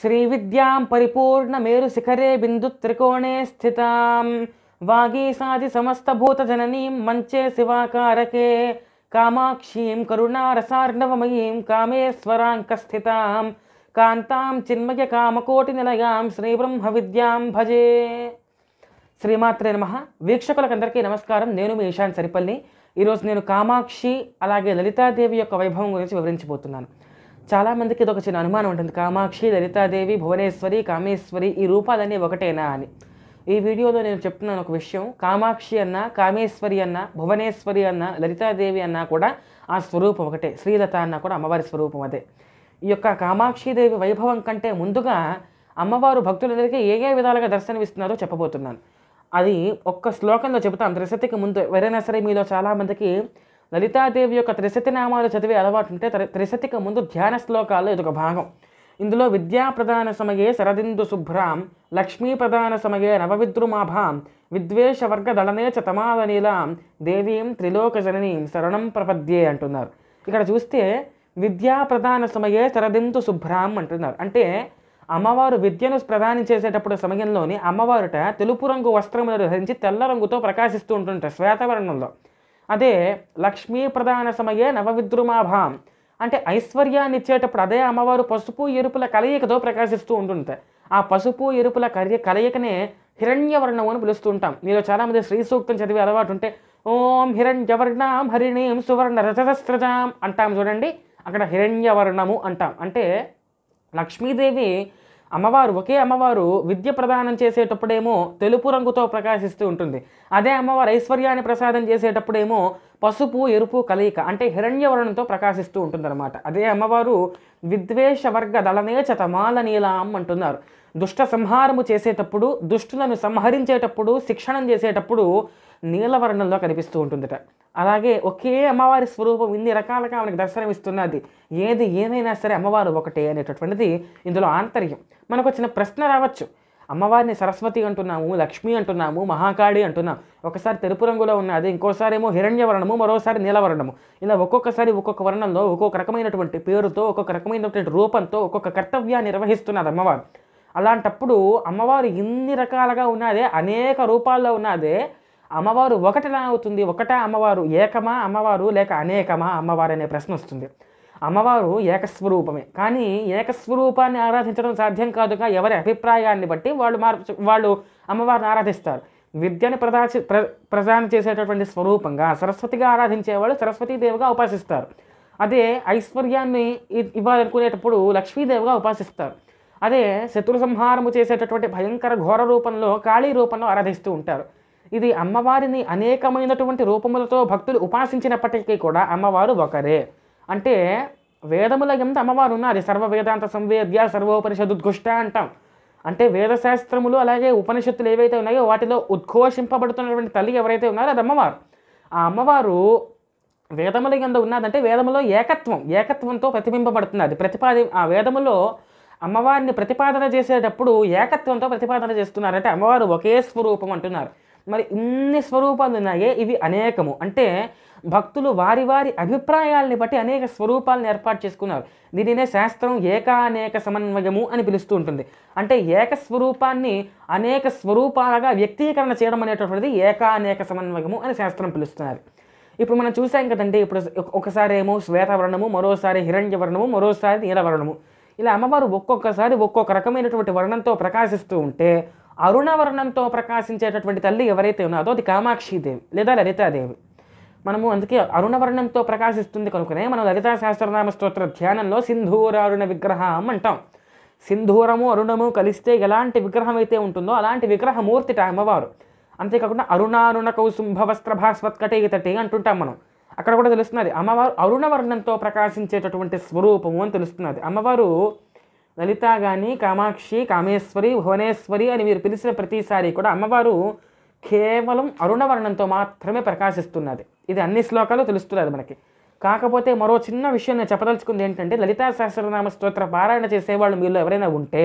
శ్రీ విద్యాం పరిపూర్ణ శిఖరే బిందు త్రికోణే స్థితాం వాగీసాది సమస్తభూతజననీం మంచే శివాకారకే కామాక్షీం కరుణారసార్ణవమయీం స్థితాం కాంతాం చిన్మయ కామకోటి శ్రీ బ్రహ్మ విద్యాం భజే శ్రీమాత్రే నమః వీక్షకులకందరికీ నమస్కారం నేను మీ ఈశాన్ సరిపల్లి ఈరోజు నేను కామాక్షి అలాగే లలితాదేవి యొక్క వైభవం గురించి వివరించబోతున్నాను చాలామందికి ఇది ఒక చిన్న అనుమానం ఉంటుంది కామాక్షి లలితాదేవి భువనేశ్వరి కామేశ్వరి ఈ రూపాలన్నీ ఒకటేనా అని ఈ వీడియోలో నేను చెప్తున్నాను ఒక విషయం కామాక్షి అన్న కామేశ్వరి అన్న భువనేశ్వరి అన్న లలితాదేవి అన్న కూడా ఆ స్వరూపం ఒకటే శ్రీలత అన్న కూడా అమ్మవారి స్వరూపం అదే ఈ యొక్క కామాక్షిదేవి వైభవం కంటే ముందుగా అమ్మవారు భక్తులందరికీ ఏ ఏ విధాలుగా దర్శనమిస్తున్నారో చెప్పబోతున్నాను అది ఒక్క శ్లోకంలో చెబుతాం దశతికి ముందు ఎవరైనా సరే మీలో చాలామందికి లలితాదేవి యొక్క త్రిశతి నామాలు చదివే అలవాటు ఉంటే త్రిశతికి ముందు ధ్యాన శ్లోకాల్లో ఇదొక భాగం ఇందులో విద్యా ప్రధాన సమయే శరదిందు శుభ్రాం లక్ష్మీ ప్రధాన సమయే నవవిద్రుమాభాం విద్వేషవర్గ దళనే చతమాదనీలాం తమాదనీలాం దేవీం త్రిలోకజననీం శరణం ప్రపద్యే అంటున్నారు ఇక్కడ చూస్తే విద్యా ప్రధాన సమయే శరదింతు శుభ్రాం అంటున్నారు అంటే అమ్మవారు విద్యను ప్రదానం చేసేటప్పుడు సమయంలోని అమ్మవారుట తెలుపు రంగు వస్త్రములను ధరించి తెల్ల రంగుతో ప్రకాశిస్తూ ఉంటుంటారు శ్వేతవర్ణంలో అదే లక్ష్మీ ప్రధాన సమయే నవవిద్రుమాభాం అంటే ఐశ్వర్యాన్ని ఇచ్చేటప్పుడు అదే అమ్మవారు పసుపు ఎరుపుల కలయికతో ప్రకాశిస్తూ ఉంటుంటాయి ఆ పసుపు ఎరుపుల కర్య కలయికనే హిరణ్యవర్ణం అని పిలుస్తూ ఉంటాం మీరు చాలామంది శ్రీ సూక్తం చదివే అలవాటు ఉంటే ఓం హిరణ్యవర్ణం హరిణీం సువర్ణ రథస్రజాం అంటాం చూడండి అక్కడ హిరణ్యవర్ణము అంటాం అంటే లక్ష్మీదేవి అమ్మవారు ఒకే అమ్మవారు విద్య ప్రదానం చేసేటప్పుడేమో తెలుపు రంగుతో ప్రకాశిస్తూ ఉంటుంది అదే అమ్మవారు ఐశ్వర్యాన్ని ప్రసాదం చేసేటప్పుడేమో పసుపు ఎరుపు కలయిక అంటే హిరణ్యవర్ణంతో ప్రకాశిస్తూ ఉంటుందన్నమాట అదే అమ్మవారు విద్వేష వర్గ దళనేచ తమాల నీలాం అంటున్నారు దుష్ట సంహారము చేసేటప్పుడు దుష్టులను సంహరించేటప్పుడు శిక్షణం చేసేటప్పుడు నీలవర్ణంలో కనిపిస్తూ ఉంటుందట అలాగే ఒకే అమ్మవారి స్వరూపం ఇన్ని రకాలుగా మనకి దర్శనమిస్తున్నది ఏది ఏమైనా సరే అమ్మవారు ఒకటే అనేటటువంటిది ఇందులో ఆంతర్యం మనకు వచ్చిన ప్రశ్న రావచ్చు అమ్మవారిని సరస్వతి అంటున్నాము లక్ష్మి అంటున్నాము మహాకాళి అంటున్నాం ఒకసారి తెలుపు రంగులో ఉన్నది ఇంకోసారి ఏమో హిరణ్యవర్ణము మరోసారి నీలవర్ణము ఇలా ఒక్కొక్కసారి ఒక్కొక్క వర్ణంలో ఒక్కొక్క రకమైనటువంటి పేరుతో ఒక్కొక్క రకమైనటువంటి రూపంతో ఒక్కొక్క కర్తవ్యాన్ని నిర్వహిస్తున్నది అమ్మవారు అలాంటప్పుడు అమ్మవారు ఇన్ని రకాలుగా ఉన్నదే అనేక రూపాల్లో ఉన్నదే అమ్మవారు ఒకటిలా అవుతుంది ఒకటే అమ్మవారు ఏకమా అమ్మవారు లేక అనేకమా అమ్మవారు అనే ప్రశ్న వస్తుంది అమ్మవారు ఏకస్వరూపమే కానీ ఏకస్వరూపాన్ని ఆరాధించడం సాధ్యం కాదుగా ఎవరి అభిప్రాయాన్ని బట్టి వాళ్ళు మార్చు వాళ్ళు అమ్మవారిని ఆరాధిస్తారు విద్యను ప్రదాచి ప్ర ప్రదానం చేసేటటువంటి స్వరూపంగా సరస్వతిగా ఆరాధించే ఆరాధించేవాళ్ళు సరస్వతీదేవిగా ఉపాసిస్తారు అదే ఐశ్వర్యాన్ని ఇవ్వాలనుకునేటప్పుడు లక్ష్మీదేవిగా ఉపాసిస్తారు అదే శత్రు సంహారము చేసేటటువంటి భయంకర ఘోర రూపంలో కాళీ రూపంలో ఆరాధిస్తూ ఉంటారు ఇది అమ్మవారిని అనేకమైనటువంటి రూపములతో భక్తులు ఉపాసించినప్పటికీ కూడా అమ్మవారు ఒకరే అంటే వేదముల ఎంత అమ్మవారు ఉన్నారు సర్వ వేదాంత సంవేద్య సర్వోపనిషదుద్ఘుష్ట అంటాం అంటే వేదశాస్త్రములు అలాగే ఉపనిషత్తులు ఏవైతే ఉన్నాయో వాటిలో ఉద్ఘోషింపబడుతున్నటువంటి తల్లి ఎవరైతే ఉన్నారో అది అమ్మవారు ఆ అమ్మవారు వేదముల కింద ఉన్నదంటే వేదములో ఏకత్వం ఏకత్వంతో ప్రతిబింబబడుతున్నది ప్రతిపాది ఆ వేదములో అమ్మవారిని ప్రతిపాదన చేసేటప్పుడు ఏకత్వంతో ప్రతిపాదన చేస్తున్నారంటే అమ్మవారు ఒకే స్వరూపం అంటున్నారు మరి ఇన్ని స్వరూపాలు ఉన్నాయే ఇవి అనేకము అంటే భక్తులు వారి వారి అభిప్రాయాల్ని బట్టి అనేక స్వరూపాలను ఏర్పాటు చేసుకున్నారు దీనినే శాస్త్రం ఏకానేక సమన్వయము అని పిలుస్తూ ఉంటుంది అంటే ఏక స్వరూపాన్ని అనేక స్వరూపాలుగా వ్యక్తీకరణ చేయడం అనేటటువంటిది ఏకానేక సమన్వయము అని శాస్త్రం పిలుస్తున్నారు ఇప్పుడు మనం చూసాం కదండి ఇప్పుడు ఒకసారి ఏమో శ్వేతవర్ణము మరోసారి హిరణ్యవర్ణము మరోసారి నీలవర్ణము ఇలా అమ్మవారు ఒక్కొక్కసారి ఒక్కొక్క రకమైనటువంటి వర్ణంతో ప్రకాశిస్తూ ఉంటే అరుణవర్ణంతో ప్రకాశించేటటువంటి తల్లి ఎవరైతే ఉన్నదో అది కామాక్షిదేవి లేదా లలితాదేవి మనము అందుకే అరుణవర్ణంతో ప్రకాశిస్తుంది కనుకనే మనం లలితా సహస్రనామ స్తోత్ర ధ్యానంలో సింధూరారుణ విగ్రహం అంటాం సింధూరము అరుణము కలిస్తే ఎలాంటి విగ్రహం అయితే ఉంటుందో అలాంటి విగ్రహమూర్తి అమ్మవారు అంతేకాకుండా అరుణారుణ కౌసుంభ వస్త్రభాస్వత్కటే ఇతటి అంటుంటాం మనం అక్కడ కూడా తెలుస్తున్నది అమ్మవారు అరుణవర్ణంతో ప్రకాశించేటటువంటి స్వరూపము అని తెలుస్తున్నది అమ్మవారు లలిత కానీ కామాక్షి కామేశ్వరి భువనేశ్వరి అని మీరు పిలిచిన ప్రతిసారి కూడా అమ్మవారు కేవలం అరుణవర్ణంతో మాత్రమే ప్రకాశిస్తున్నది ఇది అన్ని శ్లోకాలు తెలుస్తున్నది మనకి కాకపోతే మరో చిన్న విషయం నేను చెప్పదలుచుకుంది ఏంటంటే లలితా సహస్రనామ స్తోత్ర పారాయణ చేసేవాళ్ళు మీలో ఎవరైనా ఉంటే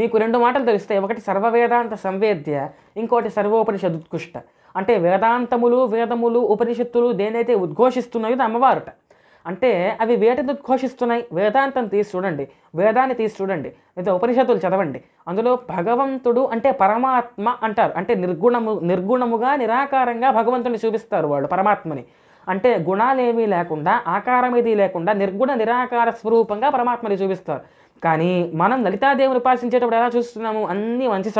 మీకు రెండు మాటలు తెలుస్తాయి ఒకటి సర్వవేదాంత సంవేద్య ఇంకోటి సర్వోపనిషద్ ఉత్కృష్ట అంటే వేదాంతములు వేదములు ఉపనిషత్తులు దేనైతే ఉద్ఘోషిస్తున్నాయో అమ్మవారుట అంటే అవి వేట ఉద్ఘోషిస్తున్నాయి వేదాంతం తీసి చూడండి వేదాన్ని తీసి చూడండి లేదా ఉపనిషత్తులు చదవండి అందులో భగవంతుడు అంటే పరమాత్మ అంటారు అంటే నిర్గుణము నిర్గుణముగా నిరాకారంగా భగవంతుని చూపిస్తారు వాళ్ళు పరమాత్మని అంటే గుణాలేమీ లేకుండా ఆకారం ఏది లేకుండా నిర్గుణ నిరాకార స్వరూపంగా పరమాత్మని చూపిస్తారు కానీ మనం లలితాదేవిని ఉపాసించేటప్పుడు ఎలా చూస్తున్నాము అన్ని మంచి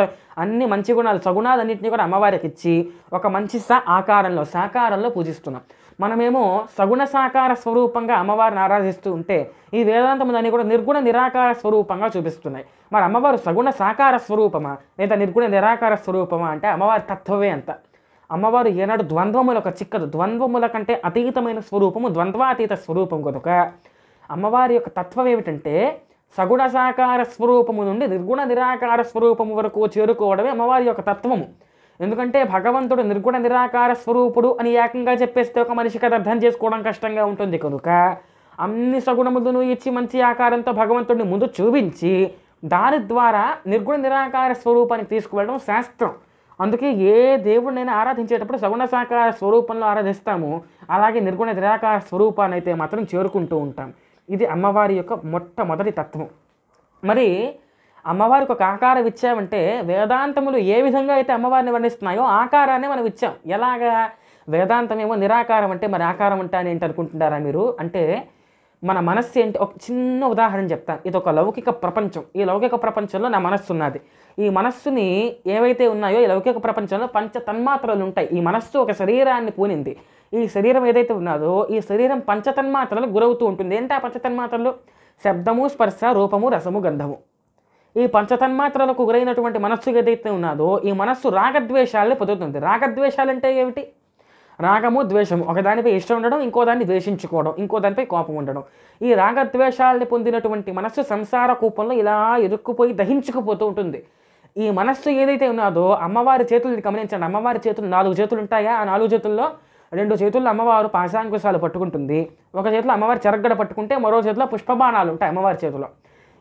అన్ని మంచి గుణాలు సగుణాలన్నింటినీ కూడా అమ్మవారికి ఇచ్చి ఒక మంచి స ఆకారంలో సాకారంలో పూజిస్తున్నాం మనమేమో సగుణ సాకార స్వరూపంగా అమ్మవారిని ఆరాధిస్తూ ఉంటే ఈ వేదాంతము దాన్ని కూడా నిర్గుణ నిరాకార స్వరూపంగా చూపిస్తున్నాయి మరి అమ్మవారు సగుణ సాకార స్వరూపమా లేదా నిర్గుణ నిరాకార స్వరూపమా అంటే అమ్మవారి తత్వమే అంత అమ్మవారు ఏనాడు ఒక చిక్కదు ద్వంద్వముల కంటే అతీతమైన స్వరూపము ద్వంద్వాతీత స్వరూపం కనుక అమ్మవారి యొక్క తత్వం ఏమిటంటే సగుణ సాకార స్వరూపము నుండి నిర్గుణ నిరాకార స్వరూపము వరకు చేరుకోవడమే అమ్మవారి యొక్క తత్వము ఎందుకంటే భగవంతుడు నిర్గుణ నిరాకార స్వరూపుడు అని ఏకంగా చెప్పేస్తే ఒక మనిషికి అది అర్థం చేసుకోవడం కష్టంగా ఉంటుంది కనుక అన్ని సగుణములను ఇచ్చి మంచి ఆకారంతో భగవంతుడిని ముందు చూపించి దాని ద్వారా నిర్గుణ నిరాకార స్వరూపానికి తీసుకువెళ్ళడం శాస్త్రం అందుకే ఏ దేవుడినైనా ఆరాధించేటప్పుడు సగుణ సాకార స్వరూపంలో ఆరాధిస్తాము అలాగే నిర్గుణ నిరాకార స్వరూపాన్ని అయితే మాత్రం చేరుకుంటూ ఉంటాం ఇది అమ్మవారి యొక్క మొట్టమొదటి తత్వం మరి అమ్మవారికి ఒక ఆకారం ఇచ్చామంటే వేదాంతములు ఏ విధంగా అయితే అమ్మవారిని వర్ణిస్తున్నాయో ఆకారాన్ని మనం ఇచ్చాం ఎలాగా వేదాంతం ఏమో నిరాకారం అంటే మరి ఆకారం అంటే అని ఏంటి అనుకుంటున్నారా మీరు అంటే మన మనస్సు ఏంటి ఒక చిన్న ఉదాహరణ చెప్తాను ఇది ఒక లౌకిక ప్రపంచం ఈ లౌకిక ప్రపంచంలో నా మనస్సు ఉన్నది ఈ మనస్సుని ఏవైతే ఉన్నాయో ఈ లౌకిక ప్రపంచంలో పంచ తన్మాత్రలు ఉంటాయి ఈ మనస్సు ఒక శరీరాన్ని పూనింది ఈ శరీరం ఏదైతే ఉన్నదో ఈ శరీరం పంచతన్మాత్రలకు గురవుతూ ఉంటుంది ఏంటి ఆ పంచతన్మాత్రలు శబ్దము స్పర్శ రూపము రసము గంధము ఈ పంచతన్మాత్రలకు గురైనటువంటి మనస్సు ఏదైతే ఉన్నదో ఈ మనస్సు రాగద్వేషాలని పొందుతుంది అంటే ఏమిటి రాగము ద్వేషము ఒకదానిపై ఇష్టం ఉండడం ఇంకో దాన్ని ద్వేషించుకోవడం ఇంకో దానిపై కోపం ఉండడం ఈ రాగద్వేషాలని పొందినటువంటి మనస్సు సంసార కూపంలో ఇలా ఇరుక్కుపోయి దహించుకుపోతూ ఉంటుంది ఈ మనస్సు ఏదైతే ఉన్నదో అమ్మవారి చేతుల్ని గమనించండి అమ్మవారి చేతులు నాలుగు చేతులు ఉంటాయా ఆ నాలుగు చేతుల్లో రెండు చేతుల్లో అమ్మవారు పాశాంకుశాలు పట్టుకుంటుంది ఒక చేతిలో అమ్మవారి చెరగడ పట్టుకుంటే మరో చేతిలో పుష్పబాణాలు ఉంటాయి అమ్మవారి చేతిలో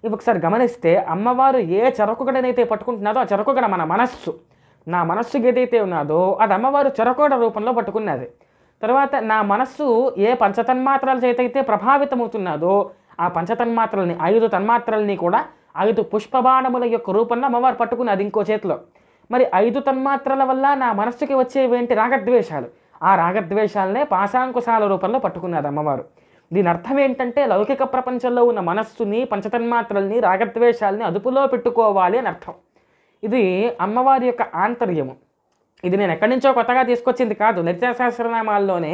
ఇవి ఒకసారి గమనిస్తే అమ్మవారు ఏ చెరకుగడనైతే పట్టుకుంటున్నదో ఆ చెరకుగడ మన మనస్సు నా మనస్సుకి ఏదైతే ఉన్నదో అది అమ్మవారు చెరకుగడ రూపంలో పట్టుకున్నది తర్వాత నా మనస్సు ఏ పంచతన్మాత్రల చేతైతే ప్రభావితమవుతున్నదో ఆ పంచతన్మాత్రల్ని ఐదు తన్మాత్రల్ని కూడా ఐదు పుష్పబాణముల యొక్క రూపంలో అమ్మవారు పట్టుకున్నది ఇంకో చేతిలో మరి ఐదు తన్మాత్రల వల్ల నా మనస్సుకి వచ్చేవేంటి రాగద్వేషాలు ఆ రాగద్వేషాలనే పాశాంకుశాల రూపంలో పట్టుకున్నది అమ్మవారు దీని అర్థం ఏంటంటే లౌకిక ప్రపంచంలో ఉన్న మనస్సుని పంచతన్మాత్రల్ని రాగద్వేషాలని అదుపులో పెట్టుకోవాలి అని అర్థం ఇది అమ్మవారి యొక్క ఆంతర్యము ఇది నేను ఎక్కడి నుంచో కొత్తగా తీసుకొచ్చింది కాదు నిత్యశాస్త్రనామాల్లోనే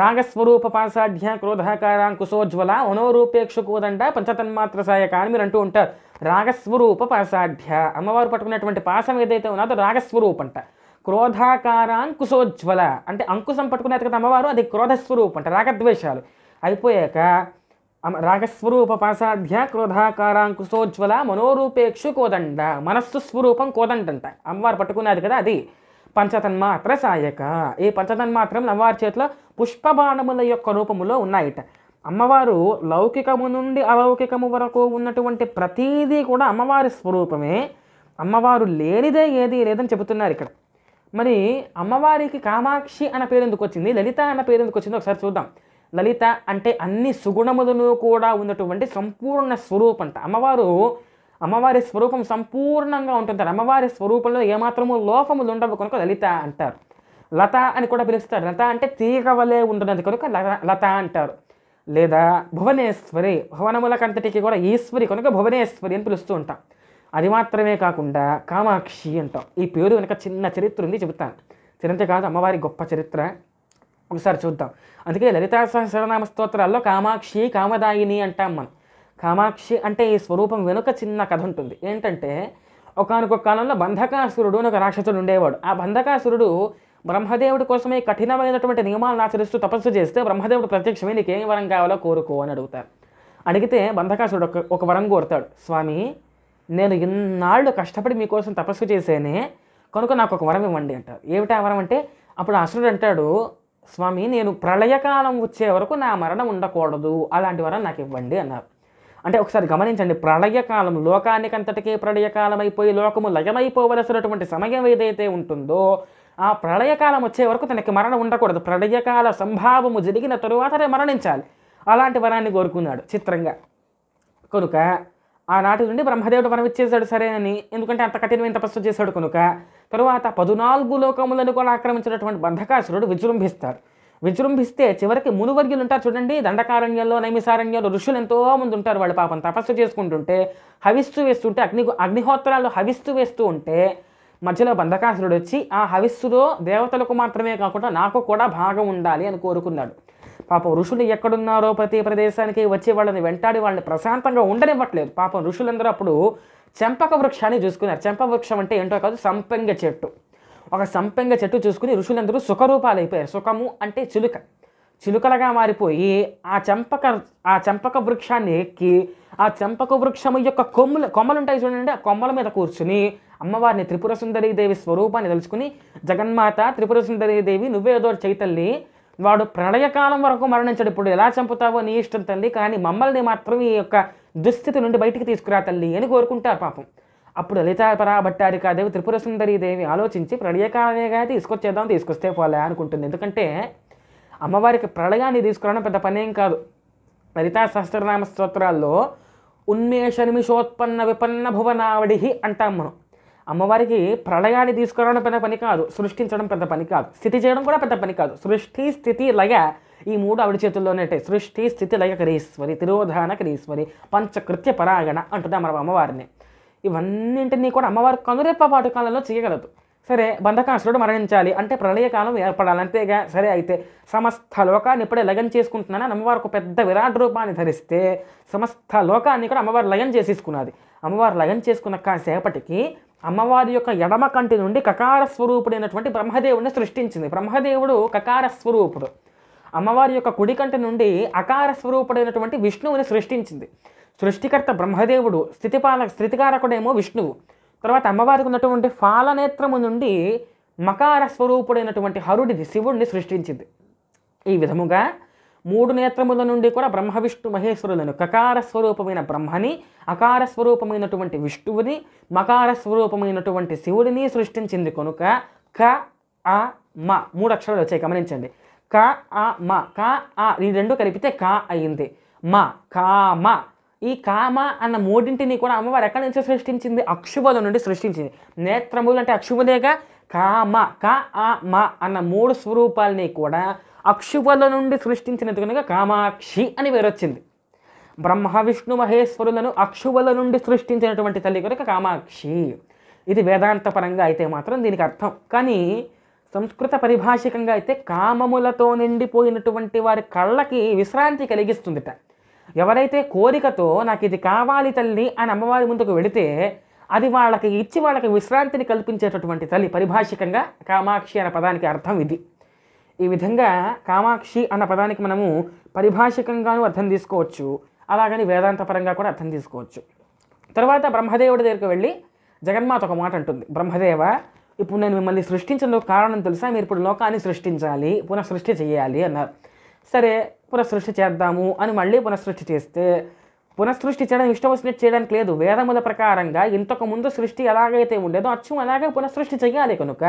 రాగస్వరూప పాసాఢ్య క్రోధాకారాం కుశోజ్వల అనోరూపేక్ష కూదంట పంచతన్మాత్ర సాయక అని మీరు అంటూ ఉంటారు రాగస్వరూప పాసాఢ్య అమ్మవారు పట్టుకునేటువంటి పాసం ఏదైతే అది రాగస్వరూప అంట క్రోధాకారాన్ కుశోజ్వల అంటే అంకుశం పట్టుకునేది కదా అమ్మవారు అది క్రోధస్వరూపం అంట రాగద్వేషాలు అయిపోయాక రాగస్వరూప పాసాధ్య క్రోధాకారాంకుశోజ్వల మనోరూపేక్షు కోదండ మనస్సు స్వరూపం కోదండంట అమ్మవారు పట్టుకున్నది కదా అది పంచతన్మాత్ర సాయక ఈ పంచతన్మాత్రం అమ్మవారి చేతిలో పుష్పబాణముల యొక్క రూపములో ఉన్నాయిట అమ్మవారు లౌకికము నుండి అలౌకికము వరకు ఉన్నటువంటి ప్రతీదీ కూడా అమ్మవారి స్వరూపమే అమ్మవారు లేనిదే ఏది లేదని చెబుతున్నారు ఇక్కడ మరి అమ్మవారికి కామాక్షి అన్న పేరు ఎందుకు వచ్చింది లలిత అన్న పేరు ఎందుకు వచ్చింది ఒకసారి చూద్దాం లలిత అంటే అన్ని సుగుణములను కూడా ఉన్నటువంటి సంపూర్ణ అంట అమ్మవారు అమ్మవారి స్వరూపం సంపూర్ణంగా ఉంటుంది అమ్మవారి స్వరూపంలో ఏమాత్రము లోపములు ఉండవు కనుక లలిత అంటారు లత అని కూడా పిలుస్తారు లత అంటే తీగ వలె కనుక లత అంటారు లేదా భువనేశ్వరి కంతటికి కూడా ఈశ్వరి కనుక భువనేశ్వరి అని పిలుస్తూ ఉంటాం అది మాత్రమే కాకుండా కామాక్షి అంటాం ఈ పేరు వెనుక చిన్న చరిత్ర ఉంది చెబుతాను చిరంత కాదు అమ్మవారి గొప్ప చరిత్ర ఒకసారి చూద్దాం అందుకే లలితా సహస్రనామ స్తోత్రాల్లో కామాక్షి కామదాయిని అంటాం మనం కామాక్షి అంటే ఈ స్వరూపం వెనుక చిన్న కథ ఉంటుంది ఏంటంటే ఒకనొక కాలంలో బంధకాసురుడు అని ఒక రాక్షసుడు ఉండేవాడు ఆ బంధకాసురుడు బ్రహ్మదేవుడి కోసమే కఠినమైనటువంటి నియమాలను ఆచరిస్తూ తపస్సు చేస్తే బ్రహ్మదేవుడు ప్రత్యక్షమే నీకేం వరం కావాలో కోరుకో అని అడుగుతారు అడిగితే బంధకాసురుడు ఒక ఒక వరం కోరుతాడు స్వామి నేను ఇన్నాళ్ళు కష్టపడి మీకోసం తపస్సు చేసేనే కనుక నాకు ఒక వరం ఇవ్వండి అంటారు ఏమిటా వరం అంటే అప్పుడు అసురుడు అంటాడు స్వామి నేను ప్రళయకాలం వచ్చే వరకు నా మరణం ఉండకూడదు అలాంటి వరం నాకు ఇవ్వండి అన్నారు అంటే ఒకసారి గమనించండి ప్రళయకాలం లోకానికంతటికే ప్రళయకాలం అయిపోయి లోకము లయమైపోవలసినటువంటి సమయం ఏదైతే ఉంటుందో ఆ ప్రళయకాలం వచ్చే వరకు తనకి మరణం ఉండకూడదు ప్రళయకాల సంభావము జరిగిన తరువాతనే మరణించాలి అలాంటి వరాన్ని కోరుకున్నాడు చిత్రంగా కనుక ఆనాటి నుండి బ్రహ్మదేవుడు వరమిచ్చేశాడు సరే అని ఎందుకంటే అంత కఠినమైన తపస్సు చేశాడు కనుక తరువాత పదునాలుగు లోకములను కూడా ఆక్రమించినటువంటి బంధకాసురుడు విజృంభిస్తాడు విజృంభిస్తే చివరికి మునువర్యులు ఉంటారు చూడండి దండకారణ్యంలో నైమిసారణ్యంలో ఋషులు ఎంతో మంది ఉంటారు వాళ్ళు పాపం తపస్సు చేసుకుంటుంటే హవిస్తూ వేస్తుంటే అగ్ని అగ్నిహోత్రాలు హవిస్తూ వేస్తూ ఉంటే మధ్యలో బంధకాసురుడు వచ్చి ఆ హవిస్సులో దేవతలకు మాత్రమే కాకుండా నాకు కూడా భాగం ఉండాలి అని కోరుకున్నాడు పాపం ఋషులు ఎక్కడున్నారో ప్రతి ప్రదేశానికి వచ్చి వాళ్ళని వెంటాడి వాళ్ళని ప్రశాంతంగా ఉండనివ్వట్లేదు పాపం ఋషులందరూ అప్పుడు చెంపక వృక్షాన్ని చూసుకున్నారు చెంప వృక్షం అంటే ఏంటో కాదు సంపెంగ చెట్టు ఒక సంపెంగ చెట్టు చూసుకుని ఋషులందరూ సుఖరూపాలు అయిపోయారు సుఖము అంటే చిలుక చిలుకలుగా మారిపోయి ఆ చెంపక ఆ చెంపక వృక్షాన్ని ఎక్కి ఆ చెంపక వృక్షము యొక్క కొమ్ములు కొమ్మలు ఉంటాయి చూడండి ఆ కొమ్మల మీద కూర్చుని అమ్మవారిని త్రిపుర సుందరీదేవి స్వరూపాన్ని తెలుసుకుని జగన్మాత త్రిపుర సుందరీదేవి నువ్వేదో చైతల్ని వాడు ప్రళయకాలం వరకు మరణించడు ఇప్పుడు ఎలా చంపుతావో నీ ఇష్టం తల్లి కానీ మమ్మల్ని మాత్రం ఈ యొక్క దుస్థితి నుండి బయటికి తీసుకురా తల్లి అని కోరుకుంటారు పాపం అప్పుడు లలితాపరా కాదేవి త్రిపుర దేవి ఆలోచించి కానీ తీసుకొచ్చేద్దాం తీసుకొస్తే పోలే అనుకుంటుంది ఎందుకంటే అమ్మవారికి ప్రళయాన్ని తీసుకురావడం పెద్ద పనేం కాదు లలితా సహస్రనామ స్తోత్రాల్లో ఉన్మేష నిమిషోత్పన్న విపన్న భువనావడి అంటాం మనం అమ్మవారికి ప్రళయాన్ని తీసుకురావడం పెద్ద పని కాదు సృష్టించడం పెద్ద పని కాదు స్థితి చేయడం కూడా పెద్ద పని కాదు సృష్టి స్థితి లయ ఈ మూడు ఆవిడ చేతుల్లోనే సృష్టి స్థితి లయ కరీశ్వరి తిరోధాన కరీశ్వరి పంచకృత్య పరాగణ అంటుంది మన అమ్మవారిని ఇవన్నింటినీ కూడా అమ్మవారు పాటు కాలంలో చేయగలదు సరే బంధకాసురుడు మరణించాలి అంటే ప్రళయకాలం ఏర్పడాలి అంతేగా సరే అయితే సమస్త లోకాన్ని ఇప్పుడే లయం చేసుకుంటున్నానని అమ్మవారు ఒక పెద్ద విరాట్ రూపాన్ని ధరిస్తే సమస్త లోకాన్ని కూడా అమ్మవారు లయం చేసేసుకున్నది అమ్మవారు లయం చేసుకున్న కాసేపటికి అమ్మవారి యొక్క ఎడమ కంటి నుండి కకార స్వరూపుడైనటువంటి బ్రహ్మదేవుడిని సృష్టించింది బ్రహ్మదేవుడు కకార స్వరూపుడు అమ్మవారి యొక్క కుడి కంటి నుండి అకార స్వరూపుడైనటువంటి విష్ణువుని సృష్టించింది సృష్టికర్త బ్రహ్మదేవుడు స్థితిపాల స్థితికారకుడేమో విష్ణువు తర్వాత అమ్మవారికి ఉన్నటువంటి ఫాలనేత్రము నుండి మకార స్వరూపుడైనటువంటి హరుడిది శివుడిని సృష్టించింది ఈ విధముగా మూడు నేత్రముల నుండి కూడా బ్రహ్మ విష్ణు మహేశ్వరులను కకార స్వరూపమైన బ్రహ్మని అకార స్వరూపమైనటువంటి విష్ణువుని మకార స్వరూపమైనటువంటి శివుడిని సృష్టించింది కనుక క ఆ మ మూడు అక్షరాలు వచ్చాయి గమనించండి క ఆ మ క ఆ ఈ రెండు కలిపితే కా అయింది మ కామ ఈ కామ అన్న మూడింటిని కూడా అమ్మవారు ఎక్కడి నుంచి సృష్టించింది అక్షువుల నుండి సృష్టించింది నేత్రములు అంటే అక్షువులేగా కామ క ఆ మ అన్న మూడు స్వరూపాలని కూడా అక్షువల నుండి సృష్టించినది కనుక కామాక్షి అని వేరొచ్చింది బ్రహ్మ విష్ణు మహేశ్వరులను అక్షువల నుండి సృష్టించినటువంటి తల్లి కనుక కామాక్షి ఇది వేదాంతపరంగా అయితే మాత్రం దీనికి అర్థం కానీ సంస్కృత పరిభాషికంగా అయితే కామములతో నిండిపోయినటువంటి వారి కళ్ళకి విశ్రాంతి కలిగిస్తుందిట ఎవరైతే కోరికతో నాకు ఇది కావాలి తల్లి అని అమ్మవారి ముందుకు వెడితే అది వాళ్ళకి ఇచ్చి వాళ్ళకి విశ్రాంతిని కల్పించేటటువంటి తల్లి పరిభాషికంగా కామాక్షి అనే పదానికి అర్థం ఇది ఈ విధంగా కామాక్షి అన్న పదానికి మనము పరిభాషికంగాను అర్థం తీసుకోవచ్చు అలాగని వేదాంతపరంగా కూడా అర్థం తీసుకోవచ్చు తర్వాత బ్రహ్మదేవుడి దగ్గరికి వెళ్ళి జగన్మాత ఒక మాట అంటుంది బ్రహ్మదేవ ఇప్పుడు నేను మిమ్మల్ని సృష్టించినందుకు కారణం తెలుసా మీరు ఇప్పుడు లోకాన్ని సృష్టించాలి పునఃసృష్టి చేయాలి అన్నారు సరే పునఃసృష్టి చేద్దాము అని మళ్ళీ పునఃసృష్టి చేస్తే పునఃసృష్టి చేయడం ఇష్టం వచ్చినట్టు చేయడానికి లేదు వేదముల ప్రకారంగా ఇంతకు ముందు సృష్టి ఎలాగైతే ఉండేదో అచ్చం అలాగే పునఃసృష్టి చేయాలి కనుక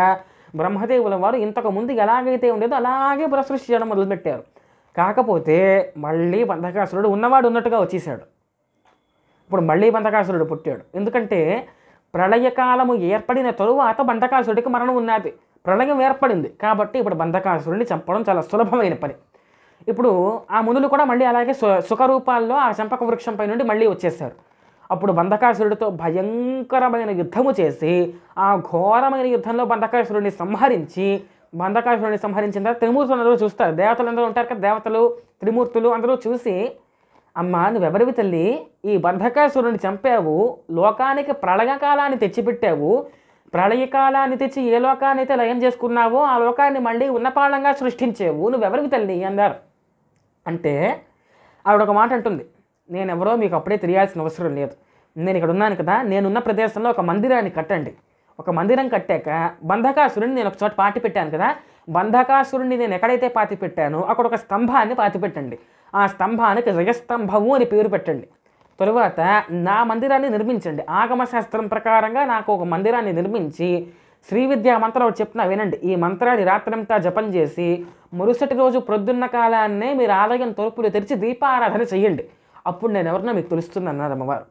బ్రహ్మదేవుల వారు ఇంతకుముందు ఎలాగైతే ఉండేదో అలాగే పురసృష్టి చేయడం మొదలుపెట్టారు కాకపోతే మళ్ళీ బంధకాసురుడు ఉన్నవాడు ఉన్నట్టుగా వచ్చేసాడు ఇప్పుడు మళ్ళీ బంధకాసురుడు పుట్టాడు ఎందుకంటే ప్రళయకాలము ఏర్పడిన తరువాత బంధకాసురుడికి మరణం ఉన్నది ప్రళయం ఏర్పడింది కాబట్టి ఇప్పుడు బంధకాసురుడిని చంపడం చాలా సులభమైన పని ఇప్పుడు ఆ మునులు కూడా మళ్ళీ అలాగే సుఖరూపాల్లో ఆ చంపక వృక్షంపై నుండి మళ్ళీ వచ్చేసారు అప్పుడు బంధకాసురుడితో భయంకరమైన యుద్ధము చేసి ఆ ఘోరమైన యుద్ధంలో బంధకాసురుడిని సంహరించి బంధకాసురుడిని సంహరించిన తర్వాత త్రిమూర్తులు అందరూ చూస్తారు దేవతలు అందరూ ఉంటారు కదా దేవతలు త్రిమూర్తులు అందరూ చూసి అమ్మ నువ్వెవరివి తల్లి ఈ బంధకాసురుడిని చంపావు లోకానికి ప్రళయకాలాన్ని తెచ్చిపెట్టావు ప్రళయకాలాన్ని తెచ్చి ఏ లోకాన్ని అయితే లయం చేసుకున్నావో ఆ లోకాన్ని మళ్ళీ ఉన్నపాళంగా సృష్టించేవు నువ్వెవరివి తల్లి అన్నారు అంటే ఆవిడ ఒక మాట అంటుంది నేను ఎవరో మీకు అప్పుడే తెలియాల్సిన అవసరం లేదు నేను ఇక్కడ ఉన్నాను కదా నేనున్న ప్రదేశంలో ఒక మందిరాన్ని కట్టండి ఒక మందిరం కట్టాక బంధకాసురుడిని నేను ఒక చోట పాతి పెట్టాను కదా బంధకాసురుడిని నేను ఎక్కడైతే పాతి పెట్టానో అక్కడ ఒక స్తంభాన్ని పాతి పెట్టండి ఆ స్తంభానికి జయస్తంభము అని పేరు పెట్టండి తరువాత నా మందిరాన్ని నిర్మించండి ఆగమశాస్త్రం ప్రకారంగా నాకు ఒక మందిరాన్ని నిర్మించి శ్రీ విద్యా మంత్రం చెప్తున్నా వినండి ఈ మంత్రాన్ని రాత్రంతా జపం చేసి మరుసటి రోజు ప్రొద్దున్న కాలాన్నే మీరు ఆలయం తలుపులు తెరిచి దీపారాధన చేయండి అప్పుడు నేను ఎవరినో మీకు తెలుస్తుంది అన్నారు అమ్మవారు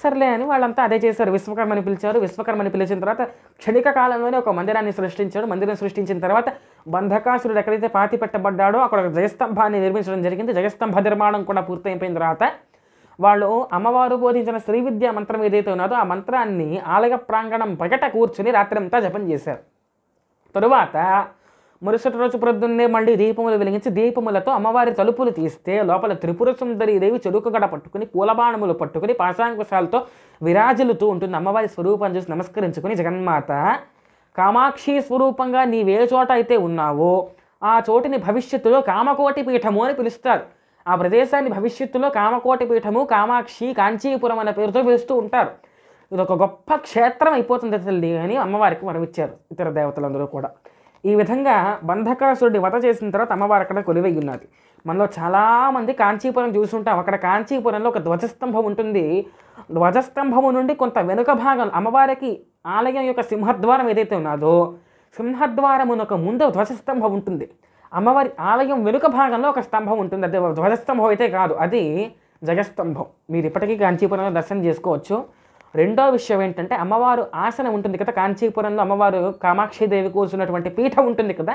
సర్లే అని వాళ్ళంతా అదే చేశారు విశ్వకర్మని పిలిచారు విశ్వకర్మని పిలిచిన తర్వాత క్షణిక కాలంలోనే ఒక మందిరాన్ని సృష్టించాడు మందిరం సృష్టించిన తర్వాత బంధకాసురుడు ఎక్కడైతే పాతి పెట్టబడ్డాడో అక్కడ జయస్తంభాన్ని నిర్మించడం జరిగింది జయస్తంభ నిర్మాణం కూడా పూర్తయిపోయిన తర్వాత వాళ్ళు అమ్మవారు బోధించిన శ్రీ విద్య మంత్రం ఏదైతే ఉన్నదో ఆ మంత్రాన్ని ఆలయ ప్రాంగణం బయట కూర్చుని రాత్రంతా జపం చేశారు తరువాత మరుసటి రోజు ప్రొద్దున్నే మళ్ళీ దీపములు వెలిగించి దీపములతో అమ్మవారి తలుపులు తీస్తే లోపల త్రిపుర సుందరి దేవి చెరుకు గడ పట్టుకుని పూలబాణములు పట్టుకుని పాశాంకుశాలతో విరాజులుతూ ఉంటుంది అమ్మవారి స్వరూపం చూసి నమస్కరించుకుని జగన్మాత కామాక్షి స్వరూపంగా నీవే చోట అయితే ఉన్నావో ఆ చోటిని భవిష్యత్తులో కామకోటి పీఠము అని పిలుస్తారు ఆ ప్రదేశాన్ని భవిష్యత్తులో కామకోటి పీఠము కామాక్షి కాంచీపురం అనే పేరుతో పిలుస్తూ ఉంటారు ఇది ఒక గొప్ప క్షేత్రం అయిపోతుంది తల్లి అని అమ్మవారికి మనమిచ్చారు ఇతర దేవతలందరూ కూడా ఈ విధంగా బంధకాసురుడిని వత చేసిన తర్వాత అమ్మవారు అక్కడ కొలివై ఉన్నది మనలో చాలామంది కాంచీపురం చూసుంటాం అక్కడ కాంచీపురంలో ఒక ధ్వజస్తంభం ఉంటుంది ధ్వజస్తంభము నుండి కొంత వెనుక భాగం అమ్మవారికి ఆలయం యొక్క సింహద్వారం ఏదైతే ఉన్నదో ఒక ముందు ధ్వజస్తంభం ఉంటుంది అమ్మవారి ఆలయం వెనుక భాగంలో ఒక స్తంభం ఉంటుంది అది ధ్వజస్తంభం అయితే కాదు అది జగస్తంభం మీరు ఇప్పటికీ కాంచీపురంలో దర్శనం చేసుకోవచ్చు రెండో విషయం ఏంటంటే అమ్మవారు ఆసనం ఉంటుంది కదా కాంచీపురంలో అమ్మవారు కామాక్షిదేవి కూర్చున్నటువంటి పీఠం ఉంటుంది కదా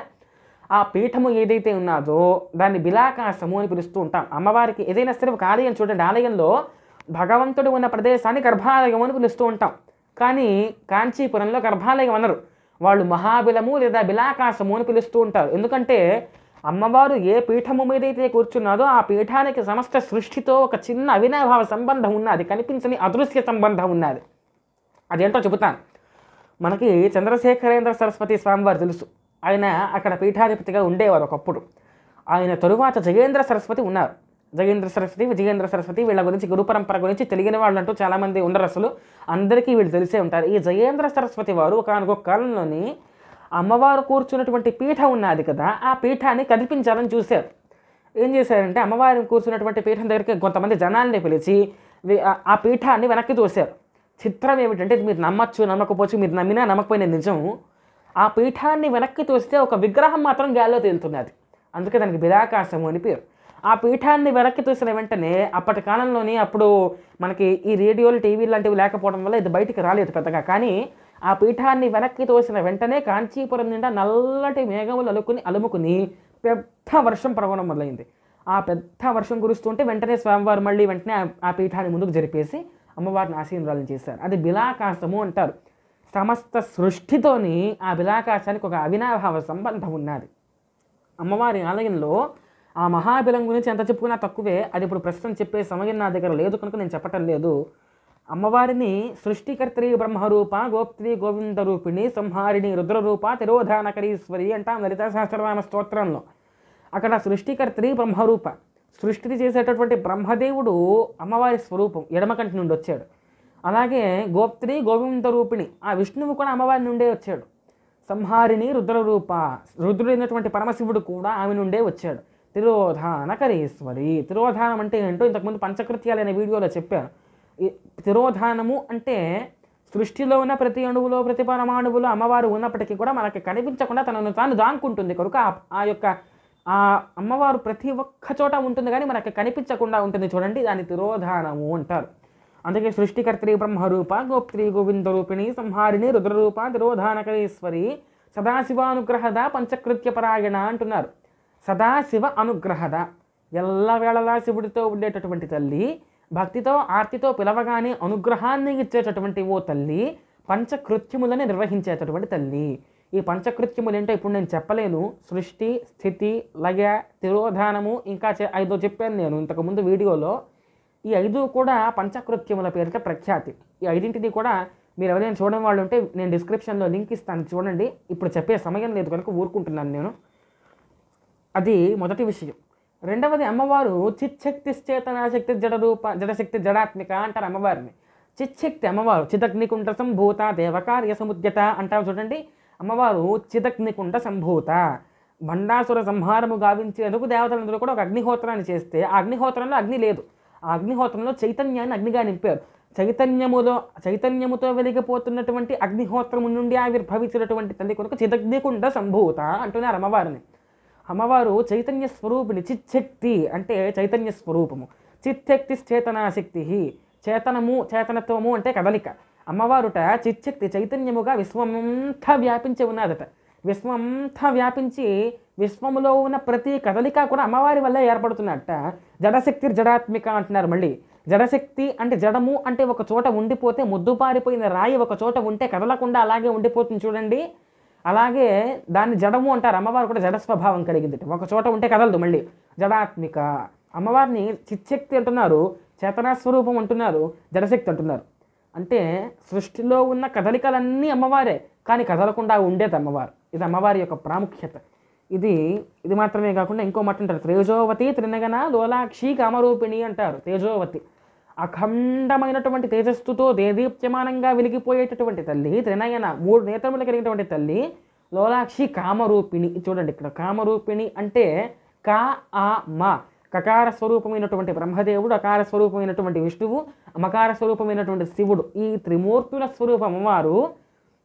ఆ పీఠము ఏదైతే ఉన్నదో దాన్ని బిలాకాశము అని పిలుస్తూ ఉంటాం అమ్మవారికి ఏదైనా సరే ఒక ఆలయం చూడండి ఆలయంలో భగవంతుడు ఉన్న ప్రదేశాన్ని గర్భాలయం అని పిలుస్తూ ఉంటాం కానీ కాంచీపురంలో గర్భాలయం అనరు వాళ్ళు మహాబిలము లేదా బిలాకాశము అని పిలుస్తూ ఉంటారు ఎందుకంటే అమ్మవారు ఏ పీఠము మీదైతే కూర్చున్నదో ఆ పీఠానికి సమస్త సృష్టితో ఒక చిన్న అవినయభావ సంబంధం ఉన్నది కనిపించని అదృశ్య సంబంధం ఉన్నది అదేంటో చెబుతాను మనకి చంద్రశేఖరేంద్ర సరస్వతి స్వామివారు తెలుసు ఆయన అక్కడ పీఠాధిపతిగా ఉండేవారు ఒకప్పుడు ఆయన తరువాత జగేంద్ర సరస్వతి ఉన్నారు జగేంద్ర సరస్వతి విజయేంద్ర సరస్వతి వీళ్ళ గురించి గురు పరంపర గురించి తెలియని వాళ్ళు అంటూ చాలామంది ఉండరు అసలు అందరికీ వీళ్ళు తెలిసే ఉంటారు ఈ జయేంద్ర సరస్వతి వారు ఒకనొక కాలంలోని అమ్మవారు కూర్చున్నటువంటి పీఠం ఉన్నది కదా ఆ పీఠాన్ని కదిపించాలని చూశారు ఏం చేశారంటే అమ్మవారు కూర్చున్నటువంటి పీఠం దగ్గరికి కొంతమంది జనాల్ని పిలిచి ఆ పీఠాన్ని వెనక్కి చూశారు చిత్రం ఏమిటంటే మీరు నమ్మచ్చు నమ్మకపోవచ్చు మీరు నమ్మినా నమ్మకపోయినా నిజం ఆ పీఠాన్ని వెనక్కి చూస్తే ఒక విగ్రహం మాత్రం గాల్లో తేలుతున్నది అందుకే దానికి బిరాకాశము అని పేరు ఆ పీఠాన్ని వెనక్కి చూసిన వెంటనే అప్పటి కాలంలోనే అప్పుడు మనకి ఈ రేడియోలు టీవీ లాంటివి లేకపోవడం వల్ల ఇది బయటికి రాలేదు పెద్దగా కానీ ఆ పీఠాన్ని వెనక్కి తోసిన వెంటనే కాంచీపురం నిండా నల్లటి మేఘములు అలుకుని అలుముకుని పెద్ద వర్షం ప్రవణం మొదలైంది ఆ పెద్ద వర్షం కురుస్తుంటే వెంటనే స్వామివారు మళ్ళీ వెంటనే ఆ పీఠాన్ని ముందుకు జరిపేసి అమ్మవారిని ఆశీర్వాదం చేశారు అది బిలాకాశము అంటారు సమస్త సృష్టితోని ఆ బిలాకాశానికి ఒక అవినాభావ సంబంధం ఉన్నది అమ్మవారి ఆలయంలో ఆ మహాబిలం గురించి ఎంత చెప్పుకున్నా తక్కువే అది ఇప్పుడు ప్రస్తుతం చెప్పే సమయం నా దగ్గర లేదు కనుక నేను చెప్పటం లేదు అమ్మవారిని సృష్టికర్త్రి బ్రహ్మరూప గోప్త్రి గోవింద రూపిణి సంహారిణి రుద్రరూప తిరోధానకరీశ్వరి అంటాం లలిత సహస్రనామ స్తోత్రంలో అక్కడ సృష్టికర్త్రి బ్రహ్మరూప సృష్టిని చేసేటటువంటి బ్రహ్మదేవుడు అమ్మవారి స్వరూపం ఎడమకంటి నుండి వచ్చాడు అలాగే గోప్త్రి గోవింద రూపిణి ఆ విష్ణువు కూడా అమ్మవారి నుండే వచ్చాడు సంహారిణి రుద్రరూప రుద్రుడైనటువంటి పరమశివుడు కూడా ఆమె నుండే వచ్చాడు తిరోధానకరీశ్వరి తిరోధానం అంటే ఏంటో ఇంతకుముందు పంచకృత్యాలైన వీడియోలో చెప్పాను తిరోధానము అంటే సృష్టిలో ఉన్న ప్రతి అణువులో ప్రతి పరమాణువులో అమ్మవారు ఉన్నప్పటికీ కూడా మనకి కనిపించకుండా తనను తాను దాంకుంటుంది కొరకు ఆ యొక్క ఆ అమ్మవారు ప్రతి ఒక్క చోట ఉంటుంది కానీ మనకి కనిపించకుండా ఉంటుంది చూడండి దాని తిరోధానము అంటారు అందుకే సృష్టికర్త్రి బ్రహ్మరూప గోప్త్రి గోవింద రూపిణి సంహారిణి రుద్రరూప తిరోధానకరీశ్వరి అనుగ్రహద పంచకృత్య పరాయణ అంటున్నారు సదాశివ అనుగ్రహద ఎల్ల వేళలా శివుడితో ఉండేటటువంటి తల్లి భక్తితో ఆర్తితో పిలవగానే అనుగ్రహాన్ని ఇచ్చేటటువంటి ఓ తల్లి పంచకృత్యములని నిర్వహించేటటువంటి తల్లి ఈ పంచకృత్యములు ఏంటో ఇప్పుడు నేను చెప్పలేను సృష్టి స్థితి లయ తిరోధానము ఇంకా ఐదో చెప్పాను నేను ఇంతకుముందు వీడియోలో ఈ ఐదు కూడా పంచకృత్యముల పేరిట ప్రఖ్యాతి ఈ ఐదింటిని కూడా మీరు ఎవరైనా చూడడం వాళ్ళు ఉంటే నేను డిస్క్రిప్షన్లో లింక్ ఇస్తాను చూడండి ఇప్పుడు చెప్పే సమయం లేదు కనుక ఊరుకుంటున్నాను నేను అది మొదటి విషయం రెండవది అమ్మవారు చిచ్చక్తి చేతనాశక్తి జడ రూప జడశక్తి జడాత్మిక అంటారు అమ్మవారిని చిచ్చక్తి అమ్మవారు కుంట సంభూత దేవకార్య సముద్యత అంటారు చూడండి అమ్మవారు కుంట సంభూత బండాసుర సంహారము గావించేందుకు దేవతలందరూ కూడా ఒక అగ్నిహోత్రాన్ని చేస్తే ఆ అగ్నిహోత్రంలో అగ్ని లేదు ఆ అగ్నిహోత్రంలో చైతన్యాన్ని అగ్నిగా నింపారు చైతన్యములో చైతన్యముతో వెలిగిపోతున్నటువంటి అగ్నిహోత్రము నుండి ఆవిర్భవించినటువంటి తల్లి కొరకు చిదగ్నికుండ సంభూత అంటున్నారు అమ్మవారిని అమ్మవారు చైతన్య స్వరూపిణి చిచ్చక్తి అంటే చైతన్య స్వరూపము చిచ్చక్తి చేతనాశక్తి చేతనము చేతనత్వము అంటే కదలిక అమ్మవారుట చిచ్చక్తి చైతన్యముగా విశ్వమంతా వ్యాపించి ఉన్నదట విశ్వమంతా వ్యాపించి విశ్వములో ఉన్న ప్రతి కదలిక కూడా అమ్మవారి వల్ల ఏర్పడుతున్నట్ట జడశక్తి జడాత్మిక అంటున్నారు మళ్ళీ జడశక్తి అంటే జడము అంటే ఒక చోట ఉండిపోతే ముద్దుపారిపోయిన రాయి ఒక చోట ఉంటే కదలకుండా అలాగే ఉండిపోతుంది చూడండి అలాగే దాన్ని జడము అంటారు అమ్మవారు కూడా జడ స్వభావం కలిగింది ఒక చోట ఉంటే కదలదు మళ్ళీ జడాత్మిక అమ్మవారిని చిత్శక్తి అంటున్నారు చేతనా స్వరూపం అంటున్నారు జడశక్తి అంటున్నారు అంటే సృష్టిలో ఉన్న కదలికలన్నీ అమ్మవారే కానీ కదలకుండా ఉండేది అమ్మవారు ఇది అమ్మవారి యొక్క ప్రాముఖ్యత ఇది ఇది మాత్రమే కాకుండా ఇంకో మాట అంటారు తేజోవతి త్రినగన లోలాక్షి కామరూపిణి అంటారు తేజోవతి అఖండమైనటువంటి తేజస్సుతో దేదీప్యమానంగా వెలిగిపోయేటటువంటి తల్లి త్రినయన మూడు నేత్రములు కలిగినటువంటి తల్లి లోలాక్షి కామరూపిణి చూడండి ఇక్కడ కామరూపిణి అంటే కా ఆ మా కకార స్వరూపమైనటువంటి బ్రహ్మదేవుడు అకార స్వరూపమైనటువంటి విష్ణువు మకార స్వరూపమైనటువంటి శివుడు ఈ త్రిమూర్తుల స్వరూపం వారు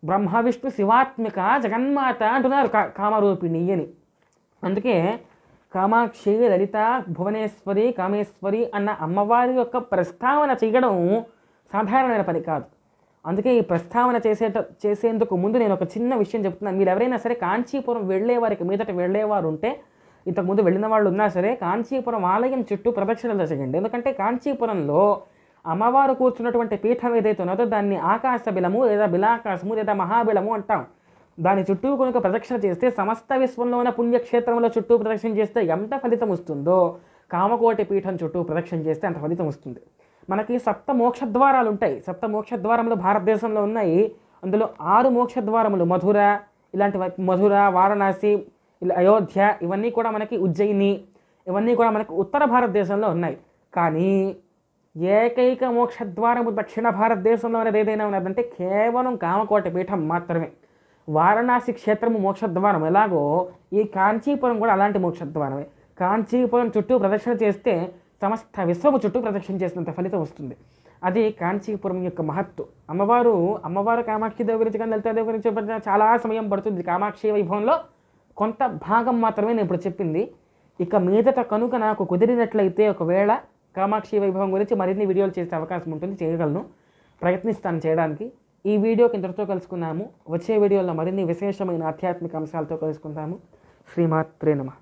బ్రహ్మ విష్ణు శివాత్మిక జగన్మాత అంటున్నారు కామరూపిణి అని అందుకే కామాక్షి లలిత భువనేశ్వరి కామేశ్వరి అన్న అమ్మవారి యొక్క ప్రస్తావన చేయడం సాధారణమైన పని కాదు అందుకే ఈ ప్రస్తావన చేసేట చేసేందుకు ముందు నేను ఒక చిన్న విషయం చెప్తున్నాను మీరు ఎవరైనా సరే కాంచీపురం వెళ్ళేవారికి మీదట వెళ్ళేవారు ఉంటే ఇంతకుముందు వెళ్ళిన వాళ్ళు ఉన్నా సరే కాంచీపురం ఆలయం చుట్టూ ప్రదక్షిణలు చేయండి ఎందుకంటే కాంచీపురంలో అమ్మవారు కూర్చున్నటువంటి పీఠం ఏదైతే ఉన్నదో దాన్ని ఆకాశ బిలము లేదా బిలాకాశము లేదా మహాబిలము అంటాం దాని చుట్టూ కనుక ప్రదక్షిణ చేస్తే సమస్త విశ్వంలో ఉన్న పుణ్యక్షేత్రంలో చుట్టూ ప్రదక్షిణ చేస్తే ఎంత ఫలితం వస్తుందో కామకోటి పీఠం చుట్టూ ప్రదక్షిణ చేస్తే అంత ఫలితం వస్తుంది మనకి సప్త మోక్షద్వారాలు ఉంటాయి సప్త మోక్షద్వారములు భారతదేశంలో ఉన్నాయి అందులో ఆరు మోక్షద్వారములు మధుర ఇలాంటి మధుర వారణాసి అయోధ్య ఇవన్నీ కూడా మనకి ఉజ్జయిని ఇవన్నీ కూడా మనకి ఉత్తర భారతదేశంలో ఉన్నాయి కానీ ఏకైక మోక్షద్వారము దక్షిణ భారతదేశంలో అనేది ఏదైనా ఉన్నదంటే కేవలం కామకోట పీఠం మాత్రమే వారణాసి క్షేత్రము మోక్షద్వారం ఎలాగో ఈ కాంచీపురం కూడా అలాంటి మోక్షద్వారమే కాంచీపురం చుట్టూ ప్రదక్షిణ చేస్తే సమస్త విశ్వము చుట్టూ ప్రదక్షిణ చేసినంత ఫలితం వస్తుంది అది కాంచీపురం యొక్క మహత్తు అమ్మవారు అమ్మవారు కామాక్షి దేవి గురించి కానీ లలితాదేవి గురించి చాలా సమయం పడుతుంది కామాక్షి వైభవంలో కొంత భాగం మాత్రమే నేను ఇప్పుడు చెప్పింది ఇక మీదట కనుక నాకు కుదిరినట్లయితే ఒకవేళ కామాక్షి వైభవం గురించి మరిన్ని వీడియోలు చేసే అవకాశం ఉంటుంది చేయగలను ప్రయత్నిస్తాను చేయడానికి ఈ వీడియో ఇంతటితో కలుసుకున్నాము వచ్చే వీడియోలో మరిన్ని విశేషమైన ఆధ్యాత్మిక అంశాలతో కలుసుకుందాము శ్రీమాత్రే నమః